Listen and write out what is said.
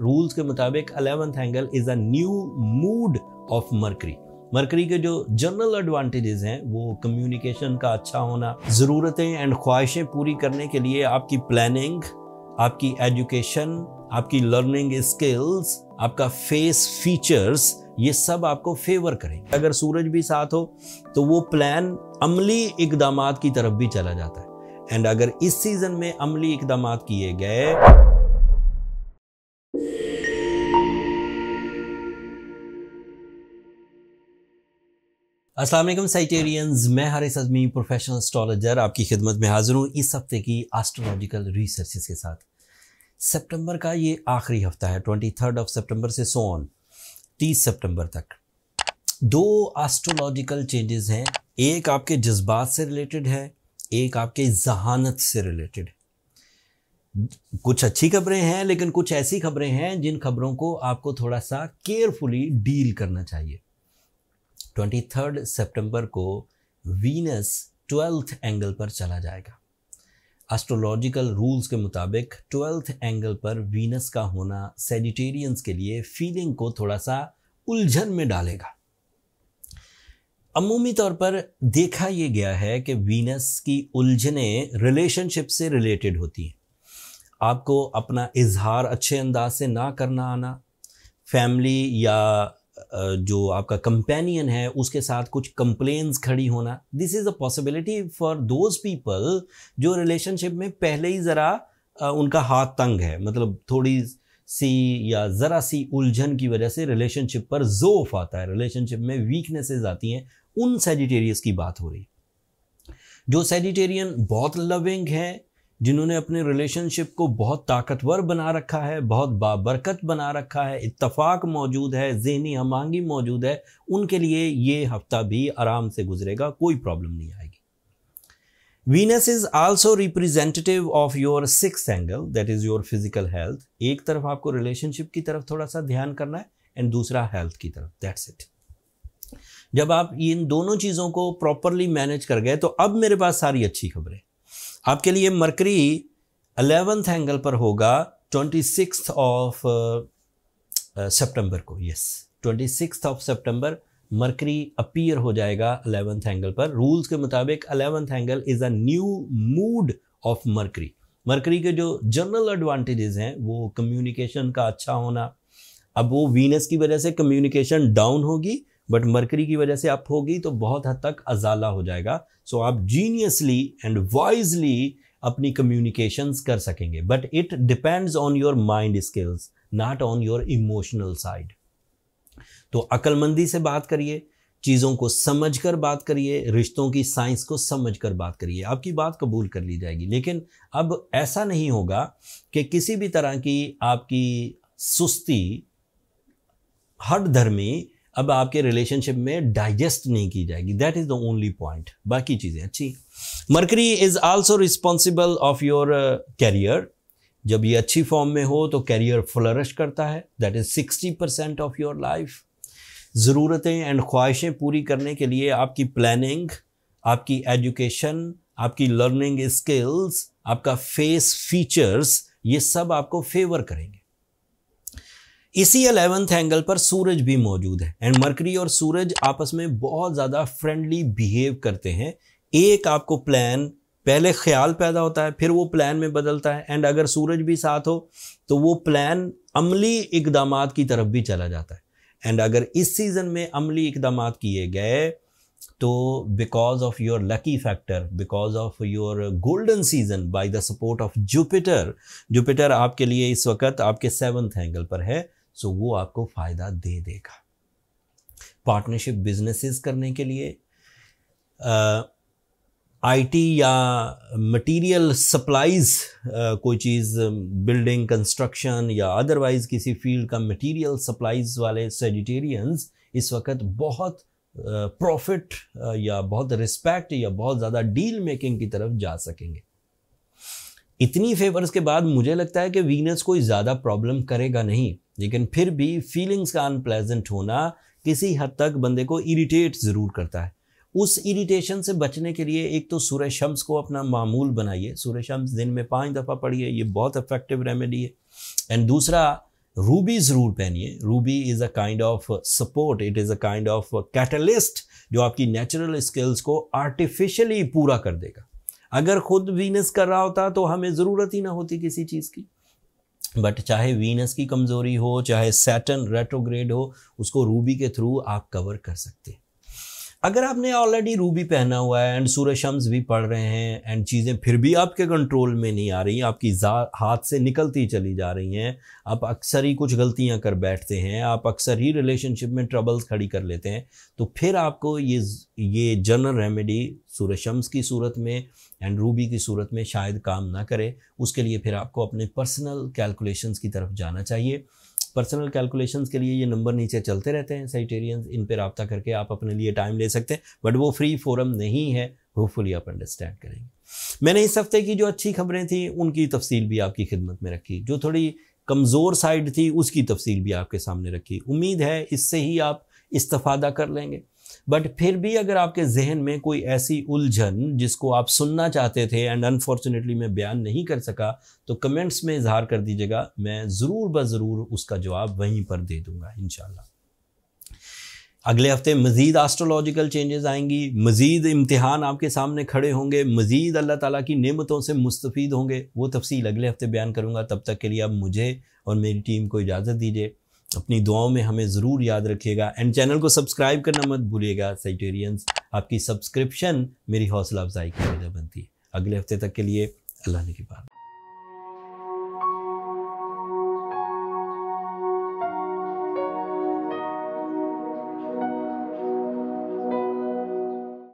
rules के मुताबिक eleventh angle is a new mood of mercury mercury के जो जनरल एडवांटेजेस हैं वो कम्युनिकेशन का अच्छा होना ज़रूरतें एंड ख्वाहिशें पूरी करने के लिए आपकी प्लानिंग आपकी एजुकेशन आपकी लर्निंग स्किल्स आपका फेस फीचर्स ये सब आपको फेवर करें अगर सूरज भी साथ हो तो वो प्लान अमली इकदाम की तरफ भी चला जाता है एंड अगर इस सीज़न में अमली इकदाम किए गए असलम साइटेरियंस मैं हारिस अजमी प्रोफेशनल एस्ट्रोलॉजर आपकी खिदमत में हाजिर हूँ इस हफ्ते की एस्ट्रोलॉजिकल रिसर्च के साथ सितंबर का ये आखिरी हफ्ता है ट्वेंटी थर्ड ऑफ सेप्टेम्बर से सोन तीस सेप्टेम्बर तक दो एस्ट्रोलॉजिकल चेंजेस हैं एक आपके जज्बात से रिलेटेड है एक आपके जहानत से रिलेटेड कुछ अच्छी खबरें हैं लेकिन कुछ ऐसी खबरें हैं जिन खबरों को आपको थोड़ा सा केयरफुली डील करना चाहिए 23 सितंबर को वीनस ट्वेल्थ एंगल पर चला जाएगा एस्ट्रोलॉजिकल रूल्स के मुताबिक ट्वेल्थ एंगल पर वीनस का होना सेजिटेरियंस के लिए फीलिंग को थोड़ा सा उलझन में डालेगा अमूमी तौर पर देखा यह गया है कि वीनस की उलझने रिलेशनशिप से रिलेटेड होती हैं आपको अपना इजहार अच्छे अंदाज से ना करना आना फैमिली या जो आपका कंपेनियन है उसके साथ कुछ कंप्लेन्स खड़ी होना this is a possibility for those people जो रिलेशनशिप में पहले ही ज़रा उनका हाथ तंग है मतलब थोड़ी सी या ज़रा सी उलझन की वजह से रिलेशनशिप पर जोफ आता है रिलेशनशिप में वीकनेसेस आती हैं उन सेजिटेरियस की बात हो रही जो सेजिटेरियन बहुत लविंग हैं जिन्होंने अपने रिलेशनशिप को बहुत ताकतवर बना रखा है बहुत बाबरकत बना रखा है इत्तफाक मौजूद है जहनी हमांगी मौजूद है उनके लिए ये हफ्ता भी आराम से गुजरेगा कोई प्रॉब्लम नहीं आएगी Venus is also representative of your six angle that is your physical health एक तरफ आपको रिलेशनशिप की तरफ थोड़ा सा ध्यान करना है एंड दूसरा हेल्थ की तरफ दैट्स इट जब आप इन दोनों चीज़ों को प्रॉपरली मैनेज कर गए तो अब मेरे पास सारी अच्छी खबरें आपके लिए मरकरी अलेवेंथ एंगल पर होगा ट्वेंटी सिक्स ऑफ सेप्टेम्बर को yes twenty six of September mercury appear हो जाएगा अलेवेंथ एंगल पर रूल्स के मुताबिक eleventh angle is a new mood of mercury mercury के जो जनरल एडवांटेजेस हैं वो कम्युनिकेशन का अच्छा होना अब वो वीनस की वजह से कम्युनिकेशन डाउन होगी बट मरकरी की वजह से अप होगी तो बहुत हद तक अजाला हो जाएगा सो so, आप जीनियसली एंड वाइजली अपनी कम्युनिकेशंस कर सकेंगे but it depends on your mind skills not on your emotional side तो अक्लमंदी से बात करिए चीज़ों को समझ कर बात करिए रिश्तों की साइंस को समझ कर बात करिए आपकी बात कबूल कर ली जाएगी लेकिन अब ऐसा नहीं होगा कि किसी भी तरह की आपकी सुस्ती हट धर्मी अब आपके रिलेशनशिप में डाइजेस्ट नहीं की जाएगी that is the only point बाकी चीज़ें अच्छी mercury is also responsible of your career जब ये अच्छी फॉर्म में हो तो कैरियर फ्लरिश करता है that is sixty percent of your life ज़रूरतें एंड ख्वाहिशें पूरी करने के लिए आपकी प्लानिंग आपकी एजुकेशन आपकी लर्निंग स्किल्स आपका फेस फीचर्स ये सब आपको फेवर करेंगे इसी अलेवेंथ एंगल पर सूरज भी मौजूद है एंड मरकरी और सूरज आपस में बहुत ज़्यादा फ्रेंडली बिहेव करते हैं एक आपको प्लान पहले ख्याल पैदा होता है फिर वो प्लान में बदलता है एंड अगर सूरज भी साथ हो तो वो प्लान अमली इकदाम की तरफ भी चला जाता है एंड अगर इस सीज़न में अमली इकदाम किए गए तो because of your lucky factor because of your golden season by the support of Jupiter Jupiter आपके लिए इस वक्त आपके सेवन्थ एंगल पर है सो वो आपको फ़ायदा दे देगा पार्टनरशिप बिजनेसेस करने के लिए आईटी या मटेरियल सप्लाईज कोई चीज़ बिल्डिंग कंस्ट्रक्शन या अदरवाइज़ किसी फील्ड का मटेरियल सप्लाइज वाले सेजिटेरियंस इस वक्त बहुत प्रॉफिट या बहुत रिस्पेक्ट या बहुत ज़्यादा डील मेकिंग की तरफ जा सकेंगे इतनी फेवर्स के बाद मुझे लगता है कि वीनस कोई ज़्यादा प्रॉब्लम करेगा नहीं लेकिन फिर भी फीलिंग्स का अनप्लेजेंट होना किसी हद तक बंदे को इरिटेट ज़रूर करता है उस इरिटेशन से बचने के लिए एक तो सूर्य शम्स को अपना मामूल बनाइए सूर्य शम्स दिन में पाँच दफ़ा पढ़िए ये बहुत इफेक्टिव रेमेडी है एंड दूसरा रूबी ज़रूर पहनिए ruby is a kind of support it is a kind of catalyst जो आपकी नेचुरल स्किल्स को आर्टिफिशली पूरा कर देगा अगर खुद वीनस कर रहा होता तो हमें ज़रूरत ही ना होती किसी चीज़ की बट चाहे वीनस की कमज़ोरी हो चाहे सैटन रेट्रोग्रेड हो उसको रूबी के थ्रू आप कवर कर सकते हैं अगर आपने ऑलरेडी रूबी पहना हुआ है एंड सूर्य शम्स भी पढ़ रहे हैं एंड चीज़ें फिर भी आपके कंट्रोल में नहीं आ रही आपकी हाथ से निकलती चली जा रही हैं आप अक्सर ही कुछ गलतियां कर बैठते हैं आप अक्सर ही रिलेशनशिप में ट्रबल्स खड़ी कर लेते हैं तो फिर आपको ये ये जनरल रेमेडी सूर्य शम्स की सूरत में एंड रूबी की सूरत में शायद काम ना करे उसके लिए फिर आपको अपने पर्सनल कैलकुलेशंस की तरफ जाना चाहिए पर्सनल कैलकुलेशंस के लिए ये नंबर नीचे चलते रहते हैं साइटेरियंस इन पर रबता करके आप अपने लिए टाइम ले सकते हैं बट वो फ्री फोरम नहीं है होपफुली आप अंडरस्टैंड करेंगे मैंने इस हफ्ते की जो अच्छी खबरें थी उनकी तफसील भी आपकी खिदमत में रखी जो थोड़ी कमज़ोर साइड थी उसकी तफसील भी आपके सामने रखी उम्मीद है इससे ही आप इस्तफादा कर लेंगे बट फिर भी अगर आपके जहन में कोई ऐसी उलझन जिसको आप सुनना चाहते थे एंड अनफॉर्चुनेटली मैं बयान नहीं कर सका तो कमेंट्स में इजहार कर दीजिएगा मैं ज़रूर ब ज़रूर उसका जवाब वहीं पर दे दूंगा इन अगले हफ्ते मज़ीद आस्ट्रोलॉजिकल चेंजेस आएंगी मज़ीद इम्तहान आपके सामने खड़े होंगे मज़ीद अल्लाह ताला की नेमतों से मुस्तफ़ होंगे वो तफसील अगले हफ्ते बयान करूँगा तब तक के लिए आप मुझे और मेरी टीम को इजाज़त दीजिए अपनी दुआओं में हमें ज़रूर याद रखिएगा एंड चैनल को सब्सक्राइब करना मत भूलिएगा साइटेरियंस आपकी सब्सक्रिप्शन मेरी हौसला अफजाई की वजह बनती है अगले हफ्ते तक के लिए अल्लाह ने की बात